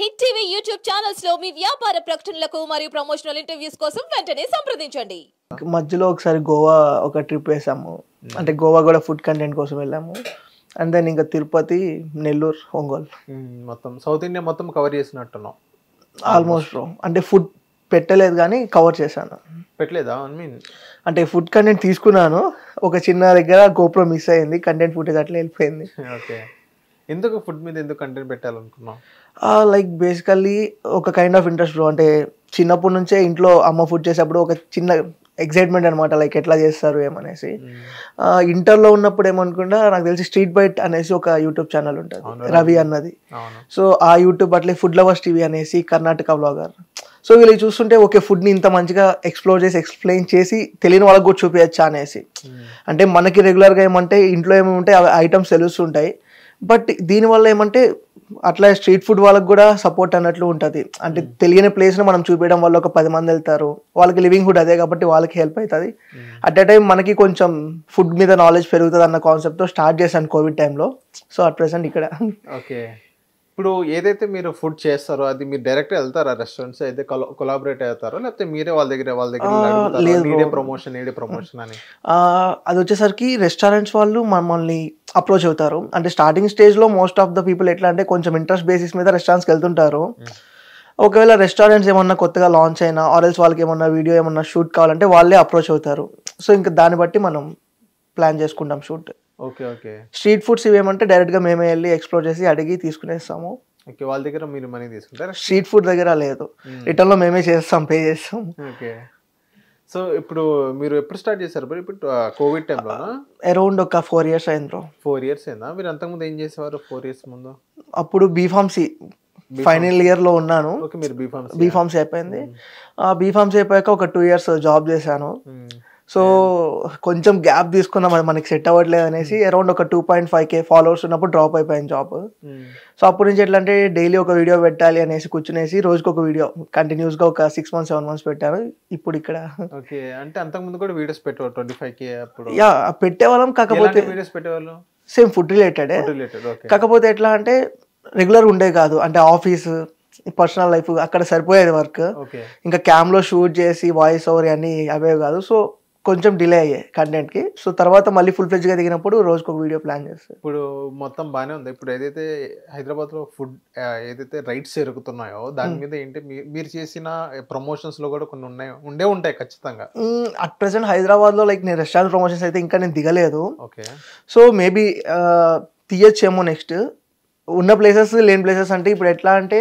Hit TV YouTube channels లో మీ వ్యాపార ప్రకటనలకు మరియు ప్రమోషనల్ ఇంటర్వ్యూస్ కోసం వెంటనే సంప్రదించండి మధ్యలో ఒకసారి గోవా ఒక ట్రిప్ వేసాము hmm. అంటే గోవా కూడా ఫుడ్ కంటెంట్ కోసం వెళ్ళాము అండ్ దెన్ ఇంకా తిరుపతి నెల్లూరు ఒంగోలు hmm, మొత్తం సౌత్ ఇండియా మొత్తం కవర్ చేసినట్టున్నాం ఆల్మోస్ట్ అంటే ఫుడ్ పెట్టలేదు కానీ కవర్ చేశాను పెట్టలేదా ఐ మీన్ అంటే ఫుడ్ కంటెంట్ తీసుకున్నాను ఒక చిన్న దగ్గర గోప్రో మిస్ అయింది కంటెంట్ ఫుడ్ అట్లా వెళ్ళిపోయింది ఓకే ఎందుకు ఫుడ్ మీద ఎందుకు కంటెంట్ పెట్టాలనుకున్నాం లైక్ బేసికల్లీ ఒక కైండ్ ఆఫ్ ఇంట్రెస్ట్ బ్రో అంటే చిన్నప్పటి నుంచే ఇంట్లో అమ్మ ఫుడ్ చేసేప్పుడు ఒక చిన్న ఎక్సైట్మెంట్ అనమాట లైక్ ఎట్లా చేస్తారు ఏమనేసి hmm. ఇంటర్లో ఉన్నప్పుడు ఏమనుకుంటా నాకు తెలిసి స్ట్రీట్ బైట్ అనేసి ఒక యూట్యూబ్ ఛానల్ ఉంటుంది రవి అన్నది సో ఆ యూట్యూబ్ అట్లే ఫుడ్ లవర్స్ టీవీ అనేసి కర్ణాటక బ్లాగర్ సో వీళ్ళు చూస్తుంటే ఓకే ఫుడ్ని ఇంత మంచిగా ఎక్స్ప్లోర్ చేసి ఎక్స్ప్లెయిన్ చేసి తెలియని వాళ్ళకి కూడా చూపించచ్చా అనేసి hmm. అంటే మనకి రెగ్యులర్గా ఏమంటే ఇంట్లో ఏమి ఉంటాయి ఐటమ్స్ తెలుస్తుంటాయి బట్ దీనివల్ల ఏమంటే అట్లా స్ట్రీట్ ఫుడ్ వాళ్ళకి కూడా సపోర్ట్ అన్నట్లు ఉంటుంది అంటే hmm. తెలియని ప్లేస్ని మనం చూపించడం వల్ల ఒక పది మంది వెళ్తారు వాళ్ళకి లివింగ్ హుడ్ అదే కాబట్టి వాళ్ళకి హెల్ప్ అవుతుంది అట్ ఎ టైం మనకి కొంచెం ఫుడ్ మీద నాలెడ్జ్ పెరుగుతుంది అన్న కాన్సెప్ట్తో స్టార్ట్ చేశాను కోవిడ్ టైంలో సో అట్ ప్రెసెంట్ ఇక్కడ ఓకే ఇప్పుడు ఏదైతే మీరు ఫుడ్ చేస్తారో అది మీరు డైరెక్ట్ వెళ్తారా రెస్టారెంట్స్ అయితే కొలాబరేట్ అవుతారో లేకపోతే మీరే వాళ్ళ దగ్గర వాళ్ళ దగ్గర ప్రమోషన్ ఏడే ప్రమోషన్ అని అది వచ్చేసరికి రెస్టారెంట్స్ వాళ్ళు మమ్మల్ని అప్రోచ్ అవుతారు అంటే స్టార్టింగ్ స్టేజ్లో మోస్ట్ ఆఫ్ ద పీపుల్ ఎట్లా అంటే కొంచెం ఇంట్రెస్ట్ బేసిస్ మీద రెస్టారెంట్స్కి వెళ్తుంటారు hmm. ఒకవేళ రెస్టారెంట్స్ ఏమన్నా కొత్తగా లాంచ్ అయినా ఆర్ఎల్స్ వాళ్ళకి ఏమన్నా వీడియో ఏమన్నా షూట్ కావాలంటే వాళ్ళే అప్రోచ్ అవుతారు సో ఇంకా దాన్ని బట్టి మనం ప్లాన్ చేసుకుంటాం shoot okay okay street foods ఇవేమంటే డైరెక్ట్గా మేమే వెళ్ళి ఎక్స్ప్లోర్ చేసి అడిగి తీసుకునేస్తాము ఓకే వాళ్ళ దగ్గర మీరు మనీ తీసుకుంటారు స్ట్రీట్ ఫుడ్ దగ్గర లేదు రిటర్న్లో hmm. మేమే చేస్తాం పే చేస్తాం ఓకే సో ఇప్పుడు మీరు ఎప్పుడు స్టార్ట్ చేశారు బ్రో ఇప్పుడు కోవిడ్ టైంలో అరౌండ్ ఒక ఫోర్ ఇయర్స్ అయింది బ్రో ఫోర్ ఇయర్స్ అయిందా మీరు అంతకుముందు ఏం చేసేవారు ఫోర్ ఇయర్స్ ముందు అప్పుడు బీఫార్మసీ ఫైనల్ ఇయర్ లో ఉన్నాను బీఫార్మసీ అయిపోయింది బీఫార్మసీ అయిపోయాక ఒక టూ ఇయర్స్ జాబ్ చేశాను సో కొంచెం గ్యాప్ తీసుకున్నాం అది మనకి సెట్ అవ్వట్లేదు అనేసి అరౌండ్ hmm. ఒక two point five K followers ఉన్నప్పుడు డ్రాప్ అయిపోయింది జాబ్ సో అప్పటి నుంచి ఎట్లా అంటే డైలీ ఒక వీడియో పెట్టాలి అనేసి కూర్చునేసి రోజుకి ఒక వీడియో కంటిన్యూస్ గా ఒక సిక్స్ మంత్స్ సెవెన్ మంత్స్ పెట్టాను ఇప్పుడు ఇక్కడ ఓకే అంటే అంతకుముందు కూడా వీడియోస్ పెట్టేవాళ్ళు ట్వంటీ ఫైవ్ కే పెట్టేవాళ్ళం కాకపోతే వీడియోస్ సేమ్ ఫుడ్ రిలేటెడ్ కాకపోతే ఎట్లా అంటే రెగ్యులర్ ఉండే కాదు అంటే ఆఫీస్ పర్సనల్ లైఫ్ అక్కడ సరిపోయేది వర్క్ ఇంకా క్యామ్లో షూట్ చేసి వాయిస్ ఓవర్ అన్ని అవే కాదు సో కొంచెం డిలే అయ్యాయి కంటెంట్కి సో తర్వాత మళ్ళీ ఫుల్ ఫ్లెజ్గా దిగినప్పుడు రోజుకు ఒక వీడియో ప్లాన్ చేస్తాయి ఇప్పుడు మొత్తం బాగానే ఉంది ఇప్పుడు ఏదైతే హైదరాబాద్లో ఫుడ్ ఏదైతే రైట్స్ జరుగుతున్నాయో దాని మీద ఏంటి మీరు చేసిన ప్రమోషన్స్లో కూడా కొన్ని ఉన్నాయి ఉండే ఉంటాయి ఖచ్చితంగా అట్ ప్రజెంట్ హైదరాబాద్లో లైక్ నేను రెస్టారెంట్ ప్రమోషన్స్ అయితే ఇంకా నేను దిగలేదు ఓకే సో మేబీ తీయచ్చేమో నెక్స్ట్ ఉన్న ప్లేసెస్ లేని ప్లేసెస్ అంటే ఇప్పుడు ఎట్లా అంటే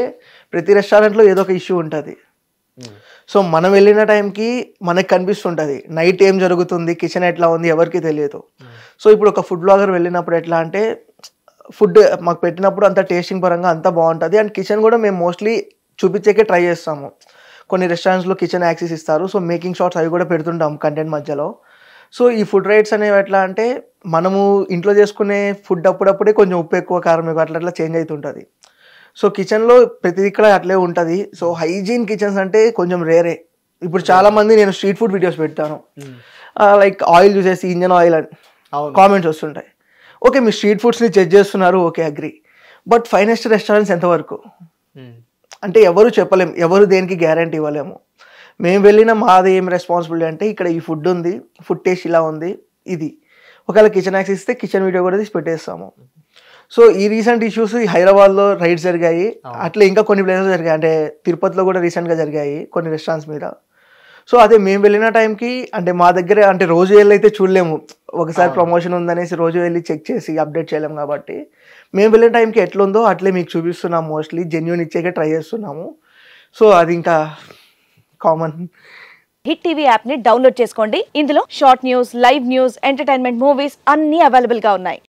ప్రతి రెస్టారెంట్లో ఏదో ఒక ఇష్యూ ఉంటుంది సో మనం వెళ్ళిన టైంకి మనకు కనిపిస్తుంటుంది నైట్ ఏం జరుగుతుంది కిచెన్ ఎట్లా ఉంది ఎవరికి తెలియదు సో ఇప్పుడు ఒక ఫుడ్ బ్లాగర్ వెళ్ళినప్పుడు ఎట్లా అంటే ఫుడ్ మాకు పెట్టినప్పుడు అంత టేస్టింగ్ పరంగా అంత బాగుంటుంది అండ్ కిచెన్ కూడా మేము మోస్ట్లీ చూపించేకే ట్రై చేస్తాము కొన్ని రెస్టారెంట్స్లో కిచెన్ యాక్సెస్ ఇస్తారు సో మేకింగ్ షాట్స్ అవి కూడా పెడుతుంటాం కంటెంట్ మధ్యలో సో ఈ ఫుడ్ రైట్స్ అనేవి ఎట్లా అంటే మనము ఇంట్లో చేసుకునే ఫుడ్ అప్పుడప్పుడే కొంచెం ఉప్పు ఎక్కువ కారం ఎక్కువ అట్లా అట్లా చేంజ్ అవుతుంటుంది సో కిచెన్లో ప్రతి ఇక్కడ అట్లే ఉంటుంది సో హైజీన్ కిచెన్స్ అంటే కొంచెం రేరే ఇప్పుడు hmm. చాలా మంది నేను స్ట్రీట్ ఫుడ్ వీడియోస్ పెట్టాను లైక్ hmm. ఆయిల్ చూసేసి ఇంజన్ ఆయిల్ అని కామెంట్స్ వస్తుంటాయి ఓకే మీ స్ట్రీట్ ఫుడ్స్ని చెక్ చేస్తున్నారు okay agree but finest restaurants ఎంతవరకు hmm. అంటే ఎవరు చెప్పలేము ఎవరు దేనికి గ్యారంటీ ఇవ్వలేము మేము వెళ్ళిన మాది ఏం రెస్పాన్సిబిలిటీ అంటే ఇక్కడ ఈ ఫుడ్ ఉంది ఫుడ్ టేస్ట్ ఇలా ఉంది ఇది ఒకవేళ కిచెన్ యాక్సెస్ ఇస్తే కిచెన్ వీడియో కూడా తీసి పెట్టేస్తాము సో ఈ రీసెంట్ ఇష్యూస్ ఈ హైదరాబాద్లో రైడ్స్ జరిగాయి అట్లా ఇంకా కొన్ని ప్లేసెస్ జరిగాయి అంటే తిరుపతిలో కూడా రీసెంట్గా జరిగాయి కొన్ని రెస్టారెంట్స్ మీద సో అదే మేము వెళ్ళిన టైంకి అంటే మా దగ్గర అంటే రోజు వెళ్ళి అయితే చూడలేము ఒకసారి ప్రమోషన్ ఉందనేసి రోజు వెళ్ళి చెక్ చేసి అప్డేట్ చేయలేము కాబట్టి మేము వెళ్ళిన టైంకి ఎట్లుందో అట్లే మీకు చూపిస్తున్నాం మోస్ట్లీ జెన్యున్ ఇచ్చేకే ట్రై చేస్తున్నాము సో అది ఇంకా కామన్ హిట్ టీవీ యాప్ని డౌన్లోడ్ చేసుకోండి ఇందులో short news live news entertainment movies అన్నీ అవైలబుల్గా ఉన్నాయి